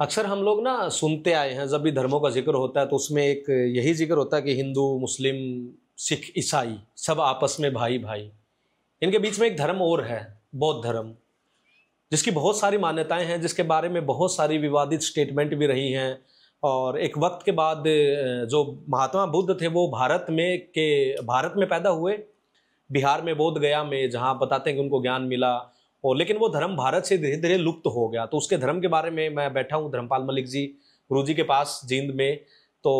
अक्सर हम लोग ना सुनते आए हैं जब भी धर्मों का जिक्र होता है तो उसमें एक यही जिक्र होता है कि हिंदू मुस्लिम सिख ईसाई सब आपस में भाई भाई इनके बीच में एक धर्म और है बौद्ध धर्म जिसकी बहुत सारी मान्यताएं हैं जिसके बारे में बहुत सारी विवादित स्टेटमेंट भी रही हैं और एक वक्त के बाद जो महात्मा बुद्ध थे वो भारत में के भारत में पैदा हुए बिहार में बोध गया में जहाँ बताते हैं कि उनको ज्ञान मिला हो लेकिन वो धर्म भारत से धीरे धीरे लुप्त हो गया तो उसके धर्म के बारे में मैं बैठा हूँ धर्मपाल मलिक जी गुरु जी के पास जींद में तो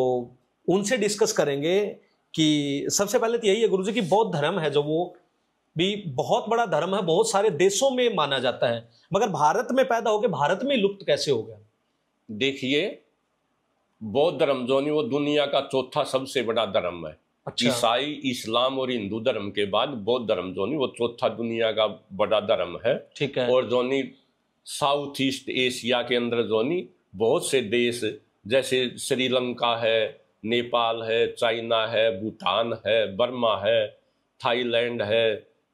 उनसे डिस्कस करेंगे कि सबसे पहले तो यही है गुरु जी की बौद्ध धर्म है जो वो भी बहुत बड़ा धर्म है बहुत सारे देशों में माना जाता है मगर भारत में पैदा होकर भारत में लुप्त कैसे हो गया देखिए बौद्ध धर्म जो नहीं वो दुनिया का चौथा सबसे बड़ा धर्म है अच्छा। इस्लाम और हिंदू धर्म के बाद बौद्ध धर्म जो नहीं वो चौथा दुनिया का बड़ा धर्म है ठीक है और जो नहीं साउथ ईस्ट एशिया के अंदर जो नहीं बहुत से देश जैसे श्रीलंका है नेपाल है चाइना है भूटान है बर्मा है थाईलैंड है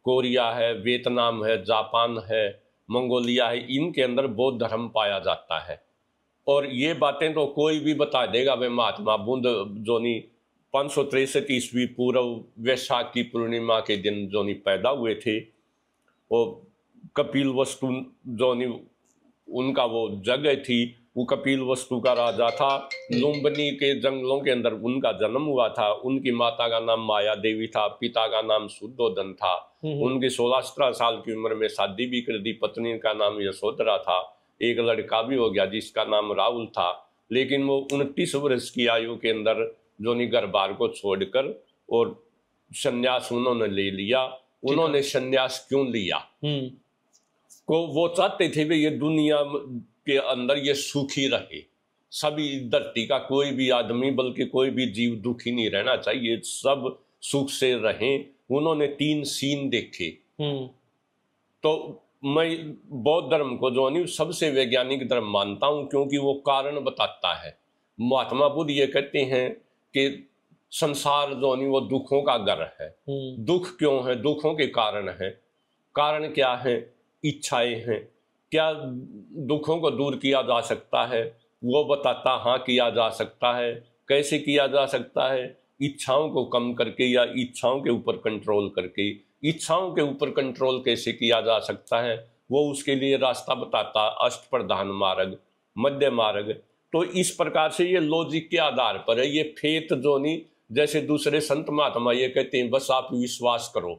कोरिया है वियतनाम है जापान है मंगोलिया है इनके अंदर बौद्ध धर्म पाया जाता है और ये बातें तो कोई भी बता देगा वे महात्मा बुद्ध जोनी पाँच सौ तिरसठ ईस्वी पूर्व वैशाख की पूर्णिमा के दिन जोनी पैदा हुए थे वो कपिल वस्तु जोनी उनका वो जगह थी वो कपिल वस्तु का राजा था लुम्बनी के जंगलों के अंदर उनका जन्म हुआ था उनकी माता का नाम माया देवी था पिता का नाम शुद्धोधन था हम्म। उनकी सोलह सत्रह साल की उम्र में शादी भी कर दी पत्नी का नाम यशोधरा था एक लड़का भी हो गया जिसका नाम राहुल था लेकिन वो उनतीस वर्ष की आयु के अंदर जोनी गरबार को छोड़कर और संन्यास उन्होंने ले लिया उन्होंने संन्यास क्यों लिया हम्म। को वो चाहते थे भी ये दुनिया के अंदर ये सुखी रहे सभी धरती का कोई भी आदमी बल्कि कोई भी जीव दुखी नहीं रहना चाहिए सब सुख से रहें उन्होंने तीन सीन देखे हम्म। तो मैं बौद्ध धर्म को जो नहीं सबसे वैज्ञानिक धर्म मानता हूं क्योंकि वो कारण बताता है महात्मा बुद्ध ये कहते हैं कि संसार जो नहीं वो दुखों का घर है हम्म। दुख क्यों है दुखों के कारण है कारण क्या है इच्छाएं हैं क्या दुखों को दूर किया जा सकता है वो बताता हाँ किया जा सकता है कैसे किया जा सकता है इच्छाओं को कम करके या इच्छाओं के ऊपर कंट्रोल करके इच्छाओं के ऊपर कंट्रोल कैसे किया जा सकता है वो उसके लिए रास्ता बताता अष्ट प्रधान मार्ग मध्य मार्ग तो इस प्रकार से ये लॉजिक के आधार पर है ये फेत जोनी जैसे दूसरे संत महात्मा ये कहते हैं बस आप विश्वास करो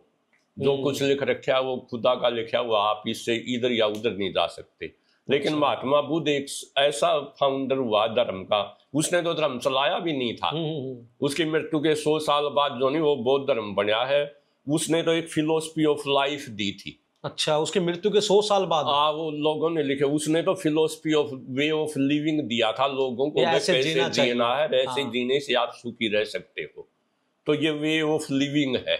जो हम्म। कुछ लिख रखा वो खुदा का लिखा हुआ आप इससे इधर या उधर नहीं जा सकते लेकिन अच्छा। महात्मा बुद्ध एक ऐसा फाउंडर हुआ धर्म का उसने तो धर्म चलाया भी नहीं था हम्म, हम्म, उसकी मृत्यु के सौ साल बाद जो नहीं वो बौद्ध धर्म बनया है उसने तो एक फिलोसफी ऑफ लाइफ दी थी अच्छा उसकी मृत्यु के सौ साल बाद आ, वो लोगों ने लिखे उसने तो philosophy of way of living दिया था लोगों को कैसे जीना, जीना है ऐसे हाँ। जीने से आप सुखी रह सकते हो तो ये वे ऑफ लिविंग है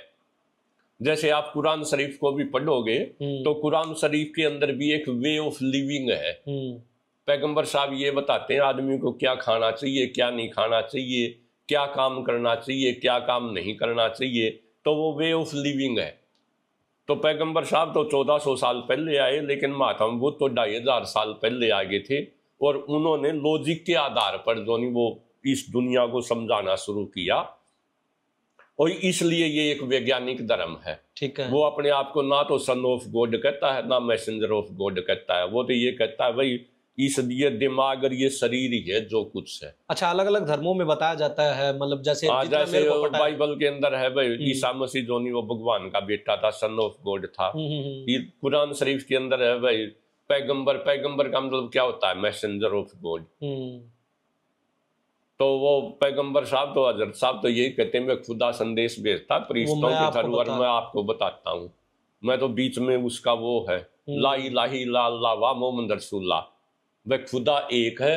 जैसे आप कुरान शरीफ को भी पढ़ोगे हम्म। तो कुरान शरीफ के अंदर भी एक वे ऑफ लिविंग है हम्म। पैगंबर साहब ये बताते हैं आदमी को क्या खाना चाहिए क्या नहीं खाना चाहिए क्या काम करना चाहिए क्या काम नहीं करना चाहिए तो वो वे ऑफ लिविंग है तो पैगंबर साहब तो 1400 साल पहले आए लेकिन महात्मा बुद्ध तो ढाई हजार साल पहले आ गए थे और उन्होंने लॉजिक के आधार पर जो वो इस दुनिया को समझाना शुरू किया और इसलिए ये एक वैज्ञानिक धर्म है ठीक है वो अपने आप को ना तो सन ऑफ गॉड कहता है ना मैसेंजर ऑफ गॉड कहता है वो तो ये कहता है भाई इस ये दिमाग और ये शरीर ही है जो कुछ है अच्छा अलग अलग धर्मों में बताया जाता है मतलब जैसे हाँ, जैसे बाइबल के अंदर है भाई हम्म। ईसा मसीह जोनी वो भगवान का बेटा था सन ऑफ गॉड था हम्म, हम्म, कुरान शरीफ के अंदर है भाई पैगंबर पैगंबर का मतलब क्या होता है मैसेंजर ऑफ गॉड तो वो पैगंबर साहब तो हजरत साहब तो यही कहते मैं खुदा संदेश भेजता फरिश्तों के थ्रू और मैं आपको बताता हूँ मैं तो बीच में उसका वो है लाही लाही ला ला वाह मोहम्मद रसूल्ला वह खुदा एक है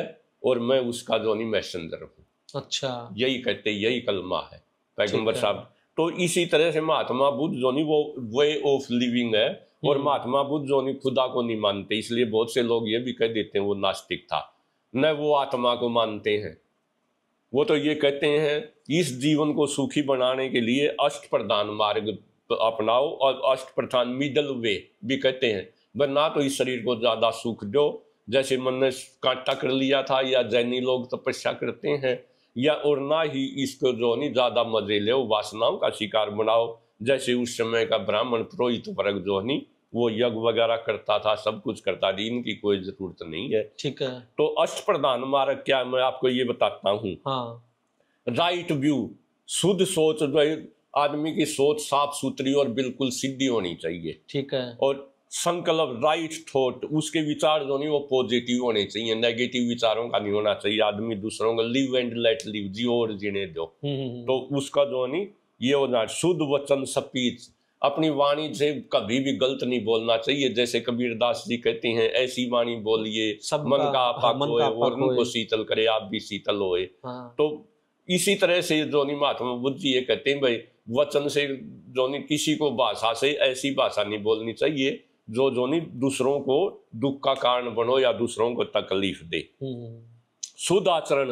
और मैं उसका जोनी मैसेंजर हूँ अच्छा यही कहते यही कलमा है पैगम्बर साहब तो इसी तरह से महात्मा बुद्ध जोनी वो वे ऑफ लिविंग है और हम्म। महात्मा बुद्ध जोनी खुदा को नहीं मानते इसलिए बहुत से लोग ये भी कह देते हैं वो नास्तिक था न वो आत्मा को मानते हैं वो तो ये कहते हैं इस जीवन को सुखी बनाने के लिए अष्ट प्रधान मार्ग अपनाओ और अष्ट प्रधान मिडल वे भी कहते हैं वह ना तो इस शरीर को ज़्यादा सुख दो जैसे मनुष्य काटा कर लिया था या जैनी लोग तपस्या करते हैं या और ना ही इसको जो नहीं ज़्यादा मजे ले वासनाओं का शिकार बनाओ जैसे उस समय का ब्राह्मण पुरोहित वर्ग जो नहीं वो यज्ञ वगैरह करता था सब कुछ करता था इनकी कोई जरूरत नहीं है ठीक है तो अष्ट प्रधान मार्ग क्या मैं आपको ये बताता हूँ हाँ। राइट व्यू शुद्ध सोच जो आदमी की सोच साफ सुथरी और बिल्कुल सीधी होनी चाहिए ठीक है और संकल्प राइट थॉट उसके विचार जो नहीं वो पॉजिटिव होने चाहिए नेगेटिव विचारों का नहीं होना चाहिए आदमी दूसरों का लिव एंड लेट लिव जी और जीने दो हम्म, हम्म, हम्म। तो उसका जो नहीं ये होना शुद्ध वचन स्पीच अपनी वाणी से कभी भी गलत नहीं बोलना चाहिए जैसे कबीरदास जी कहते हैं ऐसी वाणी बोलिए सब मन का हाँ, होए और उनको शीतल करे आप भी शीतल होए हाँ। तो इसी तरह से जो नहीं महात्मा बुद्ध जी ये कहते हैं भाई वचन से जो नहीं किसी को भाषा से ऐसी भाषा नहीं बोलनी चाहिए जो जो नहीं दूसरों को दुख का कारण बनो या दूसरों को तकलीफ दे हम्म। शुद्ध आचरण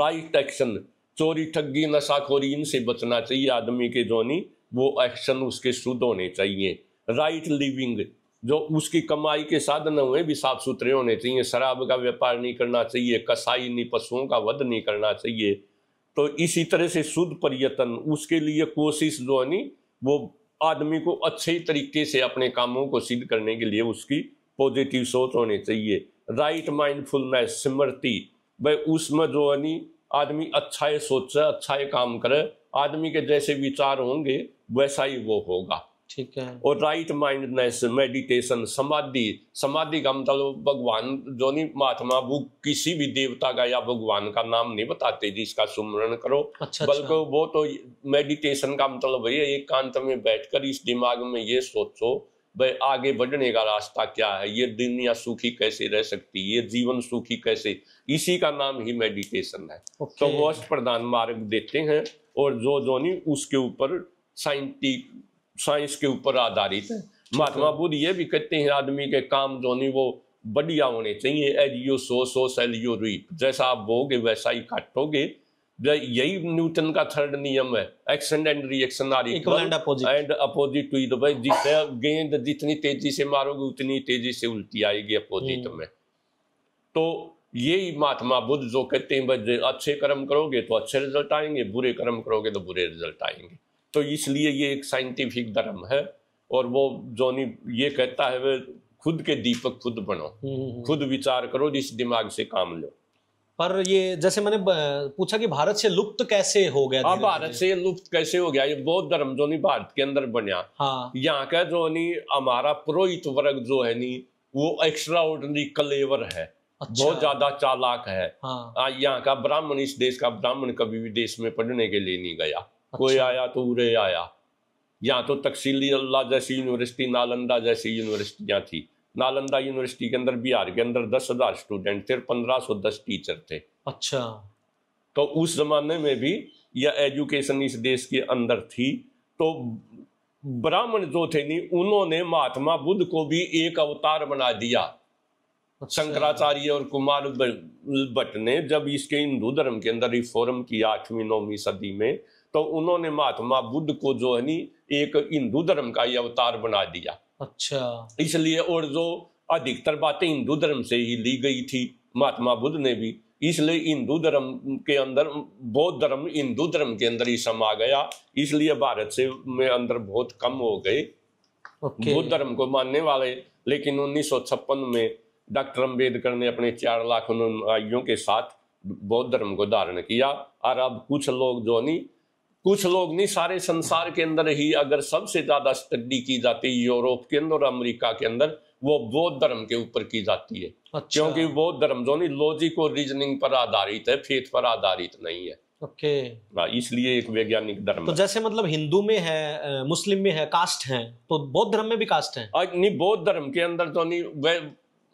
राइट एक्शन चोरी ठगी नशाखोरी इनसे बचना चाहिए आदमी के जो नहीं वो एक्शन उसके शुद्ध होने चाहिए राइट लिविंग जो उसकी कमाई के साधन हुए भी साफ सुथरे होने चाहिए शराब का व्यापार नहीं करना चाहिए कसाई नहीं पशुओं का वध नहीं करना चाहिए तो इसी तरह से शुद्ध पर्यटन उसके लिए कोशिश जो है नी वो आदमी को अच्छे तरीके से अपने कामों को सिद्ध करने के लिए उसकी पॉजिटिव सोच होनी चाहिए राइट माइंडफुलनेस स्मृति वह उसमें जो यानी आदमी अच्छा ये सोचे अच्छा ये काम करे आदमी के जैसे विचार होंगे वैसा ही वो होगा ठीक है और राइट माइंडनेस मेडिटेशन समाधि समाधि का मतलब भगवान जो नहीं महात्मा वो किसी भी देवता का या भगवान का नाम नहीं बताते जिसका सुमरण करो अच्छा, अच्छा। बल्कि अच्छा। वो तो मेडिटेशन का मतलब ये एकांत में बैठकर इस दिमाग में ये सोचो भाई आगे बढ़ने का रास्ता क्या है ये दुनिया सुखी कैसे रह सकती ये जीवन सुखी कैसे इसी का नाम ही मेडिटेशन है okay. तो वो अष्ट प्रधान मार्ग देते हैं और जो जोनी उसके ऊपर साइंटिफिक साइंस के ऊपर आधारित है महात्मा बुद्ध ये भी कहते हैं आदमी के काम जो नहीं वो बढ़िया होने चाहिए as you sow so you reap जैसा आप बोगे वैसा ही काटोगे यही न्यूटन का थर्ड नियम है action and reaction are equal and opposite to इधर भाई जिससे गेंद जितनी तेजी से मारोगे उतनी तेजी से उल्टी आएगी अपोजिट हम्म। में तो यही महात्मा बुद्ध जो कहते हैं भाई अच्छे कर्म करोगे तो अच्छे रिजल्ट आएंगे बुरे कर्म करोगे तो बुरे रिजल्ट आएंगे तो इसलिए ये एक साइंटिफिक धर्म है और वो जोनी ये कहता है वे खुद के दीपक खुद बनो हम्म। खुद विचार करो जिस दिमाग से काम लो पर ये जैसे मैंने पूछा कि भारत से लुप्त कैसे हो गया आ, हाँ, भारत से लुप्त कैसे हो गया ये बौद्ध धर्म जो नहीं भारत के अंदर बनिया हाँ यहाँ का जो नहीं हमारा पुरोहित वर्ग जो है नहीं वो एक्स्ट्रा ऑर्डनरी कलेवर है अच्छा। बहुत ज्यादा चालाक है हाँ। यहाँ का ब्राह्मण इस देश का ब्राह्मण कभी भी देश में पढ़ने के लिए नहीं गया अच्छा। कोई आया तो उरे आया या तो तकसीली अल्लाह जैसी यूनिवर्सिटी नालंदा जैसी यूनिवर्सिटियाँ थी नालंदा यूनिवर्सिटी के अंदर बिहार के अंदर दस हज़ार स्टूडेंट थे पंद्रह सौ दस टीचर थे अच्छा तो उस जमाने में भी यह एजुकेशन इस देश के अंदर थी तो ब्राह्मण जो थे नहीं उन्होंने महात्मा बुद्ध को भी एक अवतार बना दिया अच्छा। शंकराचार्य और कुमार भट्ट ने जब इसके हिंदू धर्म के अंदर रिफॉर्म किया आठवीं नौवीं सदी में तो उन्होंने महात्मा बुद्ध को जो है नी एक हिंदू धर्म का ही अवतार बना दिया अच्छा इसलिए और जो अधिकतर बातें हिंदू धर्म से ही ली गई थी महात्मा बुद्ध ने भी इसलिए हिंदू धर्म के अंदर बौद्ध धर्म हिंदू धर्म के अंदर ही समा गया इसलिए भारत से में अंदर बहुत कम हो गए okay. बौद्ध धर्म को मानने वाले लेकिन उन्नीस में डॉक्टर अम्बेडकर ने अपने चार लाख अनुयायियों के साथ बौद्ध धर्म को धारण किया और अब कुछ लोग जो नहीं कुछ लोग नहीं सारे संसार के अंदर ही अगर सबसे ज़्यादा स्टडी की जाती है यूरोप के अंदर और अमेरिका के अंदर वो बौद्ध धर्म के ऊपर की जाती है अच्छा। क्योंकि बौद्ध धर्म जो नहीं लॉजिक और रीजनिंग पर आधारित है फेथ पर आधारित नहीं है ओके हाँ, इसलिए एक वैज्ञानिक धर्म तो जैसे मतलब हिंदू में है मुस्लिम में है कास्ट है तो बौद्ध धर्म में भी कास्ट है नहीं बौद्ध धर्म के अंदर तो नहीं वह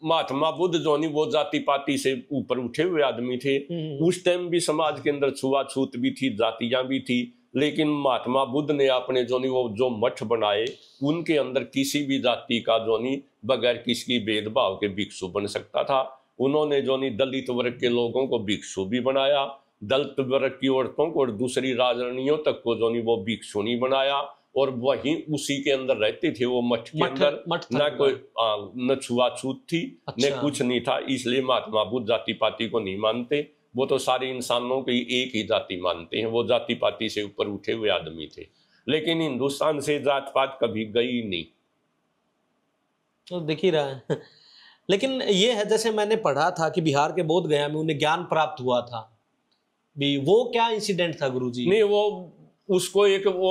महात्मा बुद्ध जो नहीं वो जाति पाति से ऊपर उठे हुए आदमी थे हम्म। उस टाइम भी समाज के अंदर छुआछूत भी थी जातियां भी थी लेकिन महात्मा बुद्ध ने अपने जो नहीं वो जो मठ बनाए उनके अंदर किसी भी जाति का जो नहीं बगैर किसी भेदभाव के भिक्षु बन सकता था उन्होंने जो नहीं दलित वर्ग के लोगों को भिक्षु भी बनाया दलित वर्ग की औरतों को और दूसरी राजरणियों तक को नहीं वो भिक्षु नहीं बनाया और वही उसी के अंदर रहते थे वो मठ के अंदर न कोई न छुआछूत थी अच्छा। न कुछ नहीं था इसलिए महात्मा बुद्ध जाति पाति को नहीं मानते वो तो सारे इंसानों की एक ही जाति मानते हैं वो जाति पाति से ऊपर उठे हुए आदमी थे लेकिन हिंदुस्तान से जात पात कभी गई नहीं तो दिख ही रहा है लेकिन ये है जैसे मैंने पढ़ा था कि बिहार के बोध गया में उन्हें ज्ञान प्राप्त हुआ था भी वो क्या इंसिडेंट था जी नहीं वो उसको एक वो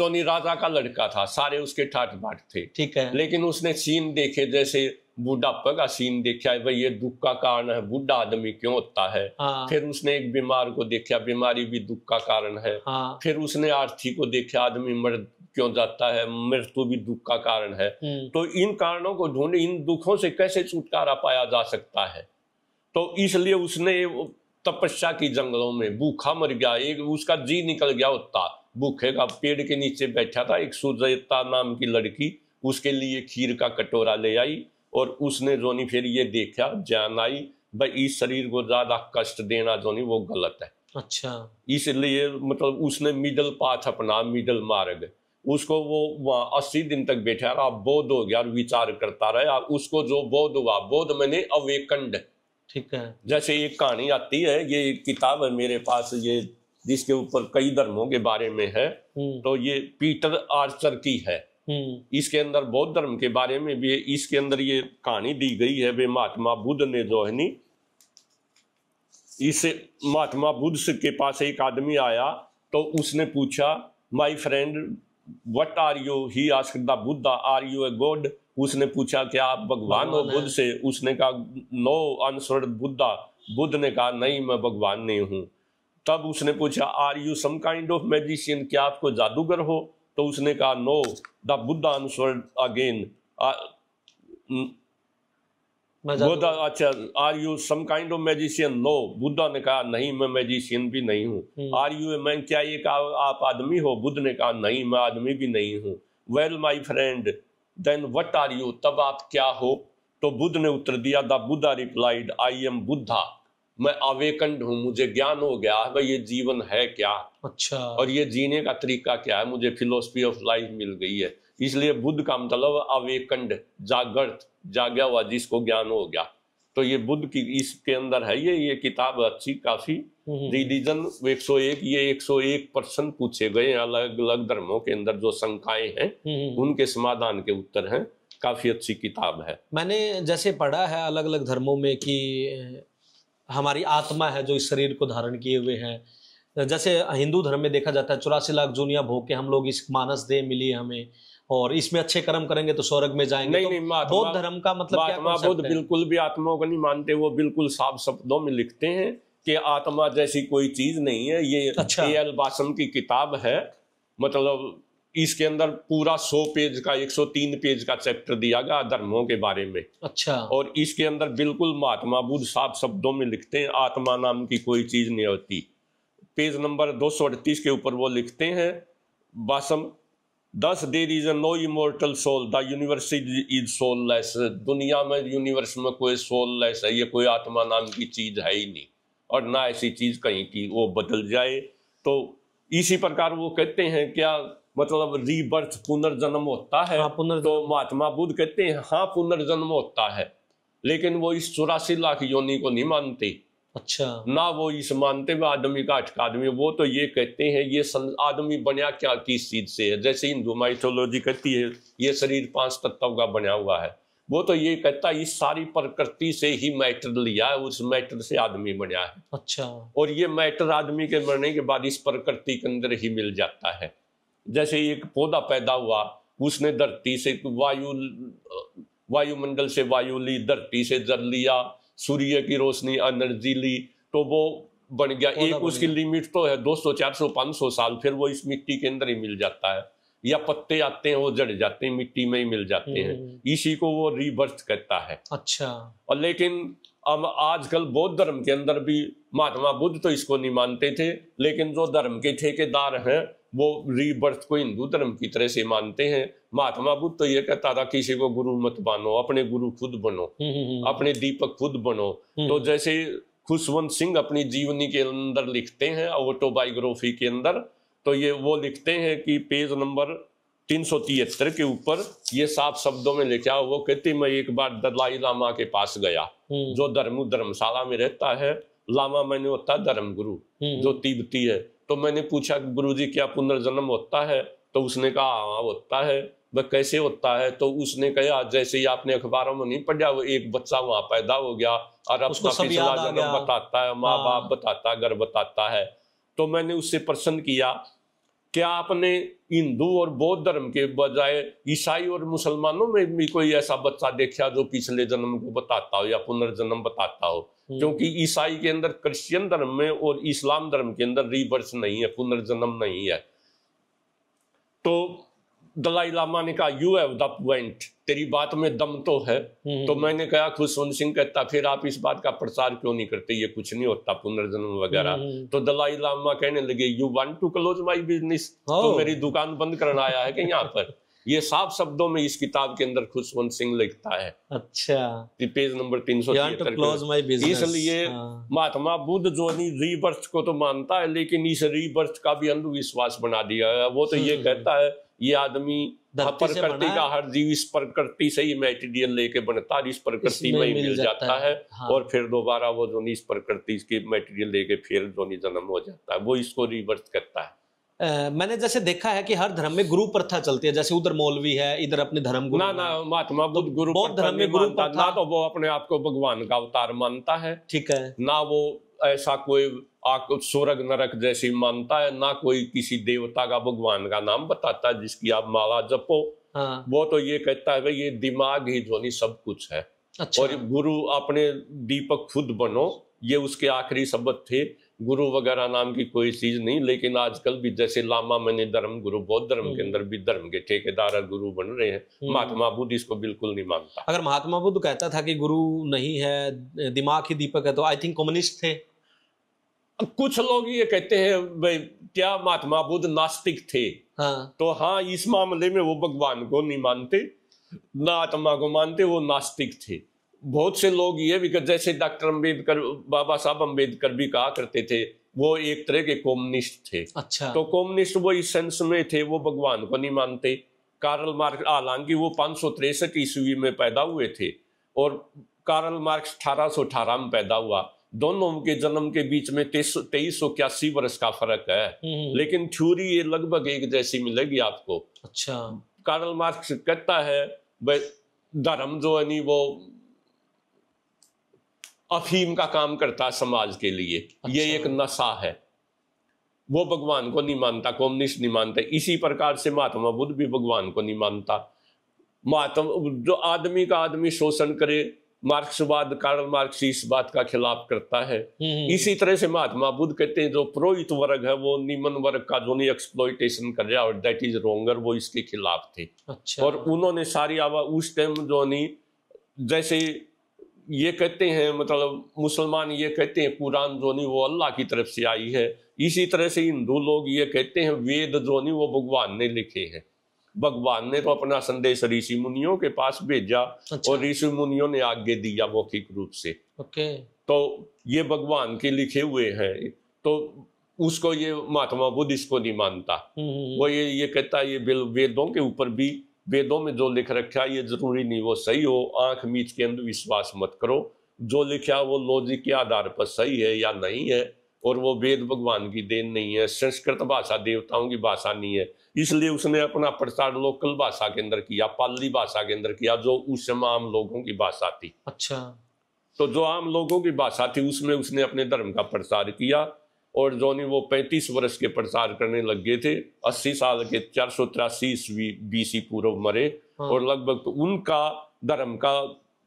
जोनी राजा का लड़का था सारे उसके ठाट बाट थे ठीक है लेकिन उसने सीन देखे जैसे बूढ़ापा का सीन देखा है भाई ये दुख का कारण है बुढ़ा आदमी क्यों होता है हाँ। फिर उसने एक बीमार को देखा बीमारी भी दुख का कारण है हाँ। फिर उसने आर्थी को देखा आदमी मर क्यों जाता है मृत्यु भी दुख का कारण है हम्म। तो इन कारणों को ढूंढ इन दुखों से कैसे छुटकारा पाया जा सकता है तो इसलिए उसने तपस्या की जंगलों में भूखा मर गया एक उसका जी निकल गया होता भूखे का पेड़ के नीचे बैठा था एक सुजयता नाम की लड़की उसके लिए खीर का कटोरा ले आई और उसने जो नहीं फिर ये देखा जानाई भाई इस शरीर को ज्यादा कष्ट देना जो नहीं वो गलत है अच्छा इसलिए मतलब उसने मिडल पाथ अपना मिडल मार्ग उसको वो वहाँ अस्सी दिन तक बैठा रहा बोध हो गया विचार करता रहा उसको जो बोध हुआ बोध मैंने अवेकंड ठीक है जैसे एक कहानी आती है ये किताब है मेरे पास ये जिसके ऊपर कई धर्मों के बारे में है हम्म। तो ये पीटर आर्चर की है हम्म। इसके अंदर बौद्ध धर्म के बारे में भी इसके अंदर ये कहानी दी गई है वे महात्मा बुद्ध ने जो है नी इस महात्मा बुद्ध के पास एक आदमी आया तो उसने पूछा my friend what are you he ask the Buddha are you a god उसने पूछा क्या आप भगवान हो बुद्ध से उसने कहा नो आंसर बुद्धा बुद्ध ने कहा नहीं मैं भगवान नहीं हूं तब उसने पूछा are you some kind of magician क्या आपको जादूगर हो तो उसने कहा no the Buddha answer again Buddha अच्छा are you some kind of magician no Buddha ने कहा नहीं मैं मैजिशियन भी नहीं हूँ आर हम्म। यू मैं क्या ये कहा आप आदमी हो बुद्ध ने कहा नहीं मैं आदमी भी नहीं हूँ well my friend then what are you तब आप क्या हो तो बुद्ध ने उत्तर दिया the Buddha replied I am Buddha मैं अवेकंड हूँ मुझे ज्ञान हो गया है भाई ये जीवन है क्या अच्छा और ये जीने का तरीका क्या है मुझे फिलोसफी ऑफ लाइफ मिल गई है इसलिए बुद्ध का मतलब अवेकन जागृत जाग्या हुआ जिसको ज्ञान हो गया तो ये बुद्ध की इसके अंदर है ये ये किताब अच्छी काफी रिलीजन हम्म। 101 ये 101 प्रश्न पूछे गए अलग अलग धर्मों के अंदर जो शंकाएं हैं हम्म। उनके समाधान के उत्तर हैं काफी अच्छी किताब है मैंने जैसे पढ़ा है अलग अलग धर्मों में कि हमारी आत्मा है जो इस शरीर को धारण किए हुए हैं जैसे हिंदू धर्म में देखा जाता है चौरासी लाख जूनिया भोग के हम लोग इस मानस देह मिली हमें और इसमें अच्छे कर्म करेंगे तो स्वर्ग में जाएंगे नहीं, तो नहीं, बौद्ध धर्म का मतलब क्या बुद्ध बिल्कुल भी आत्माओं को नहीं मानते वो बिल्कुल साफ शब्दों में लिखते हैं कि आत्मा जैसी कोई चीज नहीं है ये अच्छा। की किताब है मतलब इसके अंदर पूरा 100 पेज का 103 पेज का चैप्टर दिया गया धर्मों के बारे में अच्छा और इसके अंदर बिल्कुल महात्मा बुद्ध साफ शब्दों में लिखते हैं आत्मा नाम की कोई चीज नहीं होती पेज नंबर दो के ऊपर वो लिखते हैं Basham thus there is a no immortal soul the universe is soulless दुनिया में यूनिवर्स में कोई सोल लेस है ये कोई आत्मा नाम की चीज है ही नहीं और ना ऐसी चीज कहीं की वो बदल जाए तो इसी प्रकार वो कहते हैं क्या मतलब रीबर्थ पुनर्जन्म होता है हाँ, पुनर्जन्म तो महात्मा बुद्ध कहते हैं हाँ पुनर्जन्म होता है लेकिन वो इस चौरासी लाख योनि को नहीं मानते अच्छा ना वो इस मानते हुए आदमी का अटका आदमी वो तो ये कहते हैं ये आदमी बना क्या किस चीज से है जैसे हिंदू माइथोलॉजी कहती है ये शरीर पांच तत्व का बना हुआ है वो तो ये कहता है इस सारी प्रकृति से ही मैटर लिया है उस मैटर से आदमी बना है अच्छा और ये मैटर आदमी के मरने के बाद इस प्रकृति के अंदर ही मिल जाता है जैसे एक पौधा पैदा हुआ उसने धरती से वायु वायुमंडल से वायु ली धरती से जल लिया सूर्य की रोशनी एनर्जी ली तो वो बन गया एक उसकी लिमिट तो है 200 400 500 साल फिर वो इस मिट्टी के अंदर ही मिल जाता है या पत्ते आते हैं वो जड़ जाते हैं मिट्टी में ही मिल जाते हैं हम्म। इसी को वो रिबर्थ करता है अच्छा और लेकिन अब आजकल बौद्ध धर्म के अंदर भी महात्मा बुद्ध तो इसको नहीं मानते थे लेकिन जो धर्म के ठेकेदार हैं वो रीबर्थ को हिंदू धर्म की तरह से मानते हैं महात्मा बुद्ध तो ये कहता था किसी को गुरु मत मानो अपने गुरु खुद बनो हम्म, हम्म, हम्म। अपने दीपक खुद बनो तो जैसे खुशवंत सिंह अपनी जीवनी के अंदर लिखते हैं ऑटोबायोग्राफी के अंदर तो ये वो लिखते हैं कि पेज नंबर तीन सौ तिहत्तर के ऊपर ये साफ शब्दों में लिखा वो कहते मैं एक बार दलाई लामा के पास गया जो धर्म धर्मशाला में रहता है लामा मैंने होता धर्म गुरु जो तिब्बती है तो मैंने पूछा गुरु जी क्या पुनर्जन्म होता है तो उसने कहा हाँ होता है वह कैसे होता है तो उसने कहा जैसे ही आपने अखबारों में नहीं पढ़ा वो एक बच्चा वहां पैदा हो गया और अब उसका पिछला जन्म बताता है माँ हाँ। बाप बताता घर बताता है तो मैंने उससे प्रश्न किया क्या आपने हिंदू और बौद्ध धर्म के बजाय ईसाई और मुसलमानों में भी कोई ऐसा बच्चा देखा जो पिछले जन्म को बताता हो या पुनर्जन्म बताता हो हम्म। क्योंकि ईसाई के अंदर क्रिश्चियन धर्म में और इस्लाम धर्म के अंदर रिवर्स नहीं है पुनर्जन्म नहीं है तो दलाई लामा ने कहा यू हैव द पॉइंट तेरी बात में दम तो है हम्म। तो मैंने कहा खुद सोन सिंह कहता फिर आप इस बात का प्रसार क्यों नहीं करते ये कुछ नहीं होता पुनर्जन्म वगैरह हम्म। तो दलाई लामा कहने लगे you want to close my business तो हाँ। मेरी दुकान बंद करना आया है कि यहाँ पर ये साफ शब्दों में इस किताब के अंदर खुशवंत सिंह लिखता है अच्छा पेज नंबर तीन सौ इसलिए हाँ। महात्मा बुद्ध जो रीबर्थ को तो मानता है लेकिन इस रिबर्थ का भी अंधविश्वास बना दिया है वो तो ये हम्म। कहता है ये आदमी प्रकृति का हर जीव इस प्रकृति से ही मेटेरियल लेके बनता है इस प्रकृति में ही मिल जाता, जाता है हाँ। और फिर दोबारा वो जो इस प्रकृति के मेटेरियल लेके फिर जो जन्म हो जाता है वो इसको रिवर्स करता है मैंने जैसे देखा है कि हर धर्म में गुरु प्रथा चलती है जैसे उधर मौलवी है इधर अपने धर्म गुरु ना ना महात्मा तो बुद्ध गुरु बौद्ध धर्म में गुरु प्रथा तो वो अपने आप को भगवान का अवतार मानता है ठीक है ना वो ऐसा कोई स्वर्ग नरक जैसी मानता है ना कोई किसी देवता का भगवान का नाम बताता है जिसकी आप माला जपो हाँ। वो तो ये कहता है ये दिमाग ही ध्वनि सब कुछ है अच्छा। और गुरु अपने दीपक खुद बनो ये उसके आखिरी शब्द थे गुरु वगैरह नाम की कोई चीज़ नहीं लेकिन आजकल भी जैसे लामा मैंने धर्म गुरु बौद्ध धर्म के हम्म। अंदर भी धर्म के ठेकेदार गुरु बन रहे हैं हम्म। महात्मा बुद्ध इसको बिल्कुल नहीं मानता अगर महात्मा बुद्ध कहता था कि गुरु नहीं है दिमाग ही दीपक है तो आई थिंक कम्युनिस्ट थे कुछ लोग ये कहते हैं भाई क्या महात्मा बुद्ध नास्तिक थे हाँ। तो हाँ इस मामले में वो भगवान को नहीं मानते ना आत्मा को मानते वो नास्तिक थे बहुत से लोग ये भी जैसे डॉक्टर अम्बेडकर बाबा साहब अम्बेडकर भी कहा करते थे वो एक तरह के कॉम्युनिस्ट थे अच्छा तो कॉम्युनिस्ट वो इस सेंस में थे वो भगवान को नहीं मानते कार्ल मार्क्स हालांकि वो पाँच सौ ईस्वी में पैदा हुए थे और कार्ल मार्क्स अठारह में पैदा हुआ दोनों के जन्म के बीच में तेईस सौ इक्यासी वर्ष का फर्क है हम्म, हम्म। लेकिन थ्यूरी ये लगभग एक जैसी मिलेगी आपको अच्छा कार्ल मार्क्स कहता है धर्म जो है नहीं वो अफीम का काम करता है समाज के लिए अच्छा। ये एक नशा है वो भगवान को नहीं मानता कम्युनिस्ट नहीं मानता इसी प्रकार से महात्मा बुद्ध भी भगवान को नहीं मानता महात्मा जो आदमी का आदमी शोषण करे मार्क्सवाद कार्ल मार्क्स इस बात का खिलाफ करता है हम्म, हम्म। इसी तरह से महात्मा बुद्ध कहते हैं जो पुरोहित वर्ग है वो निमन वर्ग का जो नहीं एक्सप्लोइटेशन कर रहा और दैट इज रोंगर वो इसके खिलाफ थे अच्छा। और उन्होंने सारी आवा उस टाइम जो नहीं जैसे ये कहते हैं मतलब मुसलमान ये कहते हैं कुरान जो नहीं वो अल्लाह की तरफ से आई है इसी तरह से हिंदू लोग ये कहते हैं वेद जो नहीं वो भगवान ने लिखे हैं भगवान ने तो अपना संदेश ऋषि मुनियों के पास भेजा अच्छा। और ऋषि मुनियों ने आगे दिया मौखिक रूप से ओके तो ये भगवान के लिखे हुए हैं तो उसको ये महात्मा बुद्ध इसको नहीं मानता हम्म। वो ये ये कहता है ये वेदों के ऊपर भी वेदों में जो लिख रखा ये जरूरी नहीं वो सही हो आंख मीच के विश्वास मत करो जो लिखा वो लॉजिक के आधार पर सही है या नहीं है और वो वेद भगवान की देन नहीं है संस्कृत भाषा देवताओं की भाषा नहीं है इसलिए उसने अपना प्रसार लोकल भाषा के अंदर किया पाली भाषा के अंदर किया जो उस समय आम लोगों की भाषा थी अच्छा तो जो आम लोगों की भाषा थी उसमें उसने अपने धर्म का प्रसार किया और जो वो 35 वर्ष के प्रचार करने लग गए थे 80 साल के चार सौ तिरासी ईस्वी बीसी पूर्व मरे हाँ। और लगभग तो उनका धर्म का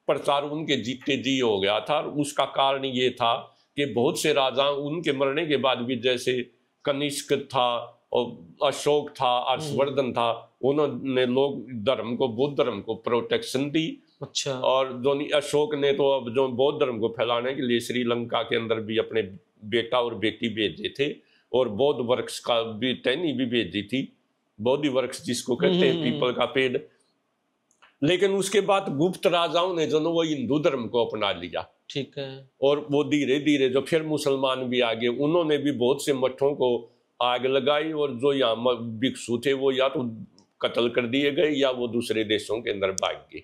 प्रचार उनके जीते जी हो गया था और उसका कारण ये था कि बहुत से राजा उनके मरने के बाद भी जैसे कनिष्क था और अशोक था हर्षवर्धन था उन्होंने लोग धर्म को बौद्ध धर्म को प्रोटेक्शन दी अच्छा और जो अशोक ने तो अब जो बौद्ध धर्म को फैलाने के लिए श्रीलंका के अंदर भी अपने बेटा और बेटी भेजे थे और बौद्ध वृक्ष का भी टहनी भी भेजी थी बौद्ध वृक्ष जिसको कहते हैं हम्म। पीपल का पेड़ लेकिन उसके बाद गुप्त राजाओं ने जो वो हिंदू धर्म को अपना लिया ठीक है और वो धीरे धीरे जो फिर मुसलमान भी आ गए उन्होंने भी बहुत से मठों को आग लगाई और जो यहाँ भिक्षु थे वो या तो कत्ल कर दिए गए या वो दूसरे देशों के अंदर भाग गए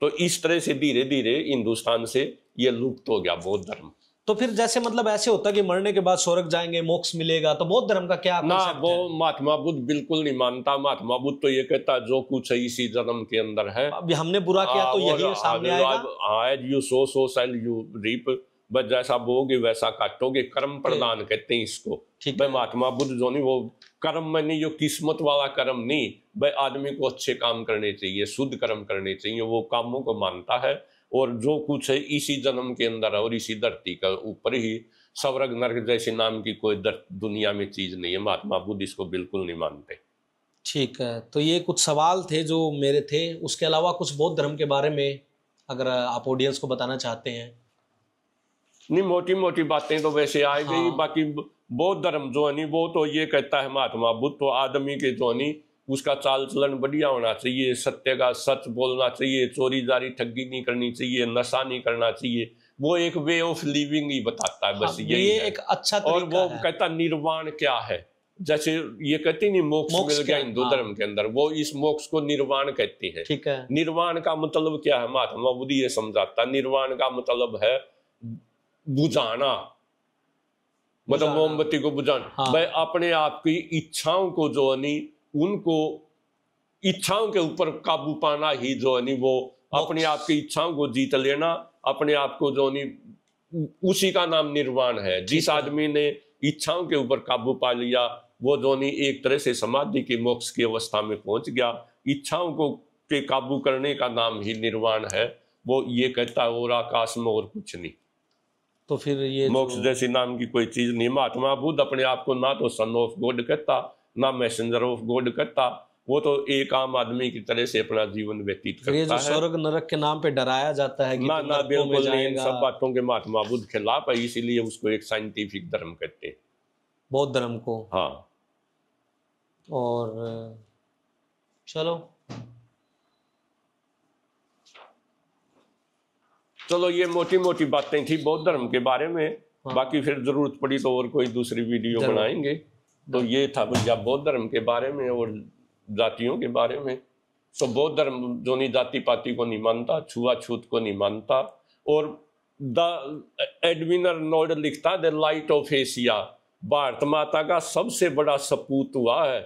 तो इस तरह से धीरे धीरे हिंदुस्तान से ये लुप्त हो गया बौद्ध धर्म तो फिर जैसे मतलब ऐसे होता कि मरने के बाद स्वर्ग जाएंगे मोक्ष मिलेगा तो बौद्ध धर्म का क्या ना वो महात्मा बुद्ध बिल्कुल नहीं मानता महात्मा बुद्ध तो ये कहता जो कुछ है इसी जन्म के अंदर है अभी हमने बुरा किया तो यही सामने आएगा you sow so shall you reap बस जैसा बोगे वैसा काटोगे कर्म प्रदान कहते हैं इसको ठीक भाई महात्मा बुद्ध जो नहीं वो कर्म में नहीं जो किस्मत वाला कर्म नहीं भाई आदमी को अच्छे काम करने चाहिए शुद्ध कर्म करने चाहिए वो कामों को मानता है और जो कुछ है इसी जन्म के अंदर और इसी धरती का ऊपर ही स्वर्ग नर्क जैसे नाम की कोई दुनिया में चीज नहीं है महात्मा बुद्ध इसको बिल्कुल नहीं मानते ठीक है तो ये कुछ सवाल थे जो मेरे थे उसके अलावा कुछ बौद्ध धर्म के बारे में अगर आप ऑडियंस को बताना चाहते हैं नहीं मोटी मोटी बातें तो वैसे आ गई हाँ। बाकी बौद्ध धर्म जो है नहीं वो तो ये कहता है महात्मा बुद्ध तो आदमी के जो नहीं उसका चाल चलन बढ़िया होना चाहिए सत्य का सच बोलना चाहिए चोरी जारी ठगी नहीं करनी चाहिए नशा नहीं करना चाहिए वो एक वे ऑफ लिविंग ही बताता है बस हाँ, यही ये है। एक अच्छा और वो है। कहता निर्वाण क्या है जैसे ये कहती नहीं मोक्ष, मोक्ष मिल गया हिंदू हाँ। धर्म के अंदर वो इस मोक्ष को निर्वाण कहती है ठीक है निर्वाण का मतलब क्या है महात्मा बुद्धि ये समझाता निर्वाण का मतलब है बुझाना मतलब मोमबत्ती को बुझाना हाँ। भाई अपने आप की इच्छाओं को जो नहीं उनको इच्छाओं के ऊपर काबू पाना ही जो है वो अपने आप की इच्छाओं को जीत लेना अपने आप को जो उसी का नाम निर्वाण है जिस आदमी ने इच्छाओं के ऊपर काबू पा लिया वो नहीं एक तरह से समाधि के मोक्ष की अवस्था में पहुंच गया इच्छाओं को के काबू करने का नाम ही निर्वाण है वो ये कहता है और आकाश में और कुछ नहीं तो फिर ये मोक्ष जैसी नाम की कोई चीज नहीं महात्मा बुद्ध अपने आप को ना तो सन ऑफ गॉड कहता ना मैसेंजर ऑफ गॉड करता वो तो एक आम आदमी की तरह से अपना जीवन व्यतीत करता तो ये जो स्वर्ग नरक के नाम पे डराया जाता है कि ना ना बिल्कुल इन सब बातों के महात्मा बुद्ध खिलाफ है इसीलिए उसको एक साइंटिफिक धर्म कहते हैं बौद्ध धर्म को हाँ और चलो चलो ये मोटी मोटी बातें थी बौद्ध धर्म के बारे में हाँ। बाकी फिर जरूरत पड़ी तो और कोई दूसरी वीडियो बनाएंगे तो ये था या बौद्ध धर्म के बारे में और जातियों के बारे में सो तो बौद्ध धर्म जो नहीं जाति पाति को नहीं मानता छुआछूत को नहीं मानता और द एडविनर नोड लिखता the light of Asia Bharat माता का सबसे बड़ा सपूत हुआ है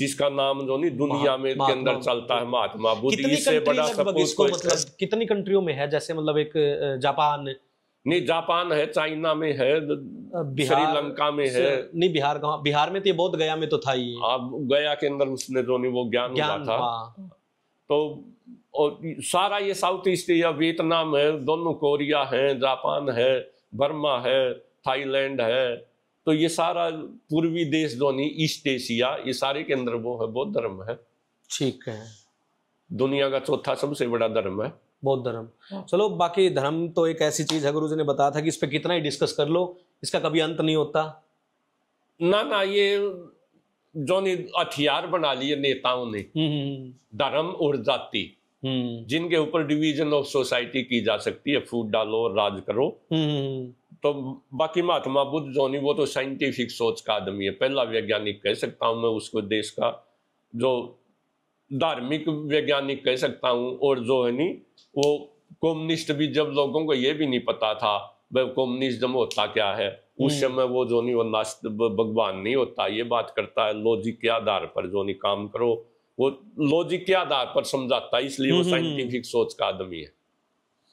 जिसका नाम जो नहीं दुनिया में के अंदर चलता है महात्मा बुद्ध इससे बड़ा सपूत इसको मतलब कितनी कंट्रियों में है जैसे मतलब एक जापान नहीं जापान है चाइना में है श्रीलंका में है नहीं बिहार का बिहार में तो बहुत गया में तो था ही अब गया के अंदर उसने जो तो नहीं वो ज्ञान हुआ था तो और सारा ये साउथ ईस्ट या वियतनाम है दोनों कोरिया है जापान है बर्मा है थाईलैंड है तो ये सारा पूर्वी देश जो नहीं ईस्ट एशिया ये सारे के अंदर वो है बौद्ध धर्म है ठीक है दुनिया का चौथा सबसे बड़ा धर्म है बौद्ध धर्म हाँ। चलो बाकी धर्म तो एक ऐसी चीज है गुरु जी ने बताया था कि इस पर कितना ही डिस्कस कर लो इसका कभी अंत नहीं होता ना ना ये जो ने हथियार बना लिए नेताओं ने हम्म, हम्म, हम्म। धर्म और जाति जिनके ऊपर डिवीजन ऑफ सोसाइटी की जा सकती है फूड डालो राज करो तो बाकी महात्मा बुद्ध जोनी वो तो साइंटिफिक सोच का आदमी है पहला वैज्ञानिक कह सकता हूं मैं उसको देश का जो धार्मिक वैज्ञानिक कह सकता हूँ और जो है नी वो कम्युनिस्ट भी जब लोगों को ये भी नहीं पता था भाई कम्युनिज्म होता क्या है हम्म। उस समय वो जो नहीं वो नास्त भगवान नहीं होता ये बात करता है लॉजिक के आधार पर जो नहीं काम करो वो लॉजिक के आधार पर समझाता है इसलिए वो साइंटिफिक हम्म, हम्म, सोच का आदमी है